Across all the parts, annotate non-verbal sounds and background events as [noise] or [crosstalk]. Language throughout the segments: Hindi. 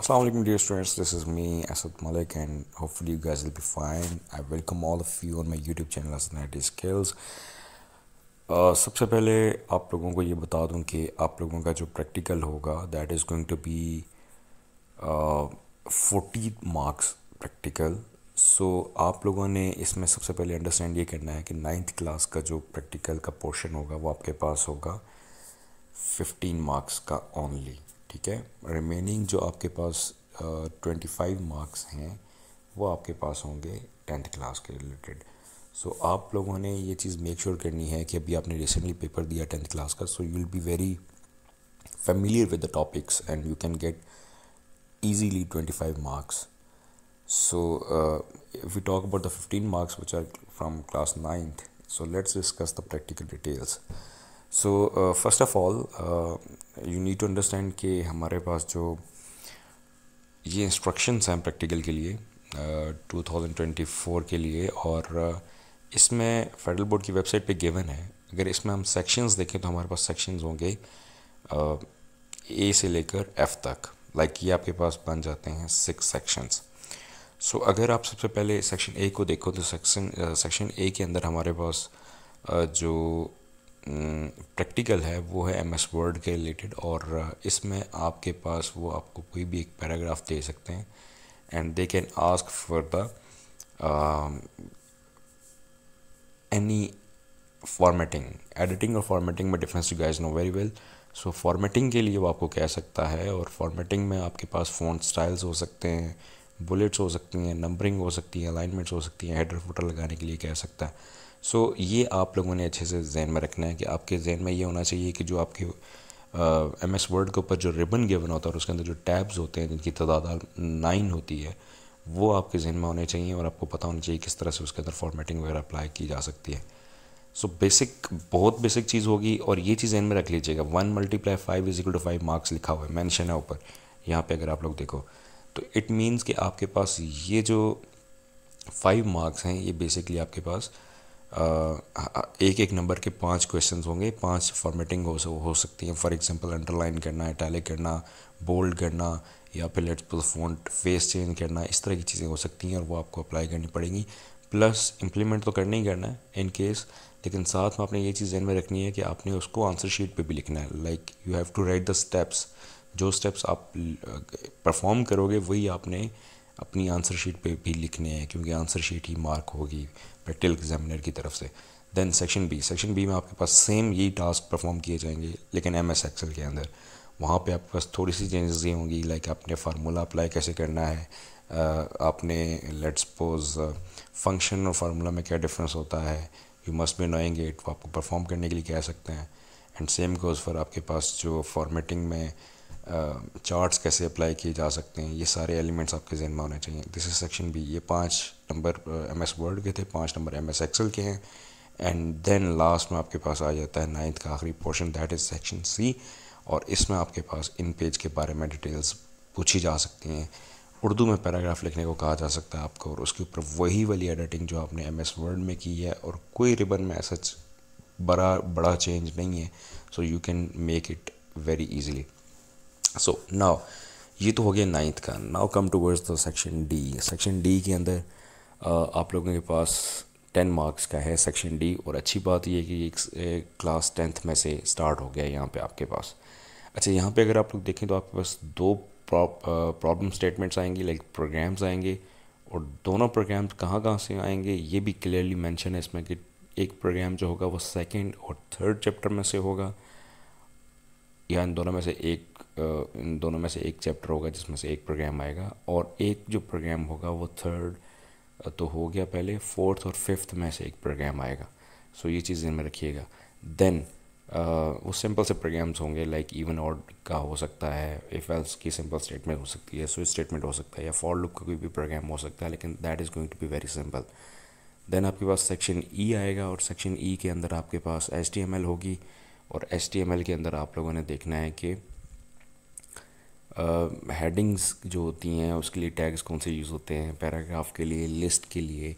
Assalamualaikum dear students, this is me Asad Malik and hopefully you guys will be fine. I welcome all of you on my YouTube channel Asad Skills. Uh, सबसे पहले आप लोगों को ये बता दूं कि आप लोगों का जो प्रैक्टिकल होगा that is going to be forty marks practical so आप लोगों ने इसमें सबसे पहले अंडरस्टैंड ये करना है कि नाइन्थ क्लास का जो प्रैक्टिकल का पोर्शन होगा वो आपके पास होगा फिफ्टीन मार्क्स का ओनली ठीक है रिमेनिंग जो आपके पास ट्वेंटी फाइव मार्क्स हैं वो आपके पास होंगे टेंथ क्लास के रिलेटेड सो so, आप लोगों ने ये चीज़ मेक श्योर करनी है कि अभी आपने रिसेंटली पेपर दिया टेंथ क्लास का so you will be very familiar with the topics and you can get easily twenty five marks so if you talk about the fifteen marks which are from class ninth so let's discuss the practical details so first of all you need to understand कि हमारे पास जो ये इंस्ट्रक्शंस हैं प्रैक्टिकल के लिए टू थाउजेंड ट्वेंटी फ़ोर के लिए और uh, इसमें फेडरल बोर्ड की वेबसाइट पे गिवन है अगर इसमें हम सेक्शंस देखें तो हमारे पास सेक्शंस होंगे ए uh, से लेकर एफ़ तक लाइक like ये आपके पास बन जाते हैं सिक्स सेक्शंस सो अगर आप सबसे पहले सेक्शन ए को देखो तो सेक्शन सेक्शन ए के अंदर हमारे पास uh, जो प्रैक्टिकल है वो है एम एस वर्ड के रिलेटेड और इसमें आपके पास वो आपको कोई भी एक पैराग्राफ दे सकते हैं and they can ask for the any formatting editing और फॉर्मेटिंग में difference you guys know very well so formatting के लिए वो आपको कह सकता है और फॉर्मेटिंग में आपके पास फ़ोन स्टाइल्स हो सकते हैं बुलेट्स हो सकती हैं नंबरिंग हो सकती है अलाइनमेंट्स हो सकती हैं हेडर फुटर लगाने के लिए कह सकता है सो ये आप लोगों ने अच्छे से जहन में रखना है कि आपके जहन में ये होना चाहिए कि जो आपके एम एस वर्ड के ऊपर जो रिबन गिवन होता है और उसके अंदर जो टैब्स होते हैं जिनकी तादाद नाइन होती है वो आपके जहन में होने चाहिए और आपको पता होना चाहिए किस तरह से उसके अंदर फॉर्मेटिंग वगैरह अप्लाई की जा सकती है सो so बेसिक बहुत बेसिक चीज़ होगी और ये चीज़ जहन में रख लीजिएगा one multiply five is equal to five marks लिखा हुआ है मैंशन है ऊपर यहाँ पर अगर आप लोग देखो तो इट मीन्स कि आपके पास ये जो फाइव मार्क्स हैं ये बेसिकली आपके पास एक एक नंबर के पांच क्वेश्चंस होंगे पांच फॉर्मेटिंग हो हो सकती है फॉर एग्जांपल अंडरलाइन करना इटैलिक करना बोल्ड करना या फिर लेट्स फोन फेस चेंज करना इस तरह की चीज़ें हो सकती हैं और वो आपको अप्लाई करनी पड़ेंगी प्लस इम्प्लीमेंट तो करना ही करना है इन केस लेकिन साथ में आपने ये चीज़ जहन में रखनी है कि आपने उसको आंसर शीट पे भी लिखना है like you have to write the steps जो स्टेप्स आप परफॉर्म करोगे वही आपने अपनी आंसर शीट पे भी लिखने हैं क्योंकि आंसर शीट ही मार्क होगी प्रैक्टिकल एग्जामिनर की तरफ से then section B section B में आपके पास सेम यही टास्क परफॉर्म किए जाएंगे लेकिन एम एस एक्सल के अंदर वहाँ पे आपके पास थोड़ी सी चेंजेस ये होंगी लाइक आपने फार्मूला अप्लाई कैसे करना है आपने लेट्स पोज फंक्शन और फार्मूला में क्या डिफरेंस होता है you must be knowing it आपको परफॉर्म करने के लिए कह सकते हैं एंड सेम कोज फॉर आपके पास जो फॉर्मेटिंग में चार्ट्स कैसे अप्लाई किए जा सकते हैं ये सारे एलिमेंट्स आपके जहन में होने चाहिए दिस इज सेक्शन बी ये पांच नंबर एम एस वर्ड के थे पांच नंबर एम एस एक्सल के हैं एंड देन लास्ट में आपके पास आ जाता है नाइन्थ का आखिरी portion that is section C और इसमें आपके पास इन पेज के बारे में डिटेल्स पूछी जा सकती हैं उर्दू में पैराग्राफ लिखने को कहा जा सकता है आपको और उसके ऊपर वही वाली एडिटिंग जो आपने एम एस वर्ड में की है और कोई रिबन में ऐसा बड़ा बड़ा चेंज नहीं है so you can make it very easily so now ये तो हो गया नाइन्थ का now come towards the section D section D के अंदर आप लोगों के पास टेन मार्क्स का है सेक्शन डी और अच्छी बात यह कि एक क्लास टेंथ में से स्टार्ट हो गया यहाँ पर आपके पास अच्छा यहाँ पर अगर आप लोग देखें तो आपके पास दो प्रॉब्लम स्टेटमेंट्स आएंगे लाइक प्रोग्राम्स आएंगे और दोनों प्रोग्राम्स कहाँ कहाँ से आएंगे ये भी क्लियरली मैंशन है इसमें कि एक प्रोग्राम जो होगा वो सेकेंड और थर्ड चैप्टर में से होगा या इन दोनों में से एक इन दोनों में से एक चैप्टर होगा जिसमें से एक प्रोग्राम आएगा और एक जो प्रोग्राम होगा वो थर्ड तो हो गया पहले फोर्थ और फिफ्थ में से एक प्रोग्राम आएगा सो so, ये चीज़ में रखिएगा देन वो सिंपल से प्रोग्राम्स होंगे लाइक इवन और का हो सकता है इफ़ एल्स की सिंपल स्टेटमेंट हो सकती है स्विच स्टेटमेंट हो सकता है या फॉर लुक का कोई भी प्रोग्राम हो सकता है लेकिन that is going to be very simple then आपके पास सेक्शन ई e आएगा और सेक्शन ई e के अंदर आपके पास एच होगी और एल के अंदर आप लोगों ने देखना है कि हेडिंग्स uh, जो होती हैं उसके लिए टैग्स कौन से यूज़ होते हैं पैराग्राफ के लिए लिस्ट के लिए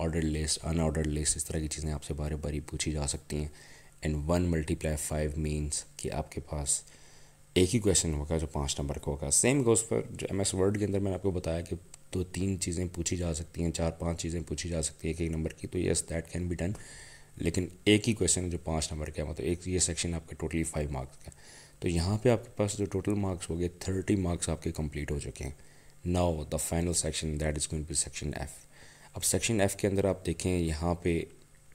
ऑर्डर लिस्ट अनऑर्डर लिस्ट इस तरह की चीज़ें आपसे बारे बारी पूछी जा सकती हैं and one multiply five means कि आपके पास एक ही क्वेश्चन होगा जो पाँच नंबर का होगा सेम गोज पर जो एम एस वर्ड के अंदर मैंने आपको बताया कि दो तीन चीज़ें पूछी जा सकती हैं चार पाँच चीज़ें पूछी जा सकती हैं एक एक नंबर की तो yes that can be done लेकिन एक ही क्वेश्चन जो पाँच नंबर का है मतलब एक ये सेक्शन आपके टोटली फाइव मार्क्स का तो यहाँ पे आपके पास जो टोटल मार्क्स हो गए थर्टी मार्क्स आपके कंप्लीट हो चुके हैं now the final section that is going to section F अब सेक्शन एफ के अंदर आप देखें यहाँ पे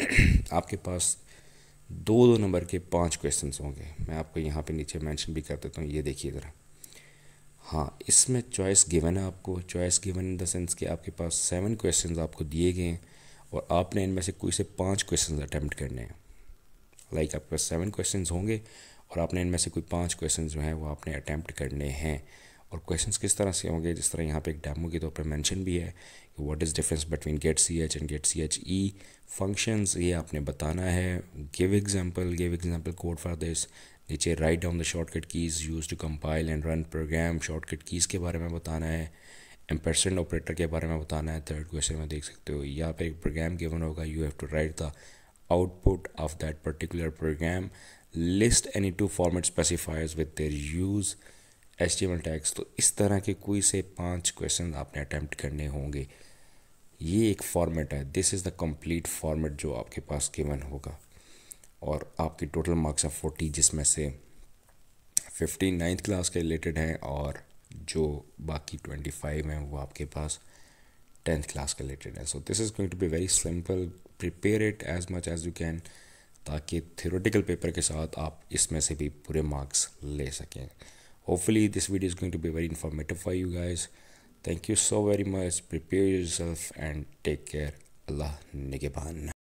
[clears throat] आपके पास दो दो नंबर के पांच क्वेश्चन होंगे मैं आपको यहाँ पे नीचे मेंशन भी कर देता हूँ ये देखिए ज़रा हाँ इसमें चॉइस गिवन है आपको choice given in the sense कि आपके पास सेवन क्वेश्चंस आपको दिए गए हैं और आपने इनमें से कोई से पाँच क्वेश्चन अटैम्प्ट करने हैं लाइक like, आपके पास सेवन क्वेश्चन होंगे और आपने इनमें से कोई पाँच क्वेश्चन जो हैं वो आपने अटैम्प्ट करने हैं और क्वेश्चंस किस तरह से होंगे जिस तरह यहाँ पे एक डेमो के तौर पर मेंशन भी है कि what is difference between get C H and get C H E functions ये आपने बताना है give example give example code for this नीचे write down the shortcut keys use to compile and run program shortcut keys के बारे में बताना है एम्पर्सेंट ऑपरेटर के बारे में बताना है थर्ड क्वेश्चन में देख सकते हो यहाँ पे एक प्रोग्राम गिवन होगा you have to write the output of that particular program list any two format specifiers with their use S T tax तो इस तरह के कोई से पांच क्वेश्चन आपने अटैम्प्ट करने होंगे ये एक फॉर्मेट है this is the complete format जो आपके पास गिवन होगा और आपके टोटल मार्क्स ऑफ फोर्टी जिसमें से फिफ्टी नाइन्थ क्लास के रिलेटेड हैं और जो बाकी ट्वेंटी फाइव हैं वो आपके पास टेंथ क्लास के रिलेटेड है so this is going to be very simple prepare it as much as you can ताकि थियोरेटिकल पेपर के साथ आप इसमें से भी पूरे मार्क्स ले सकें hopefully this video is going to be very informative for you guys thank you so very much prepare yourself and take care अल्लाह निगेबान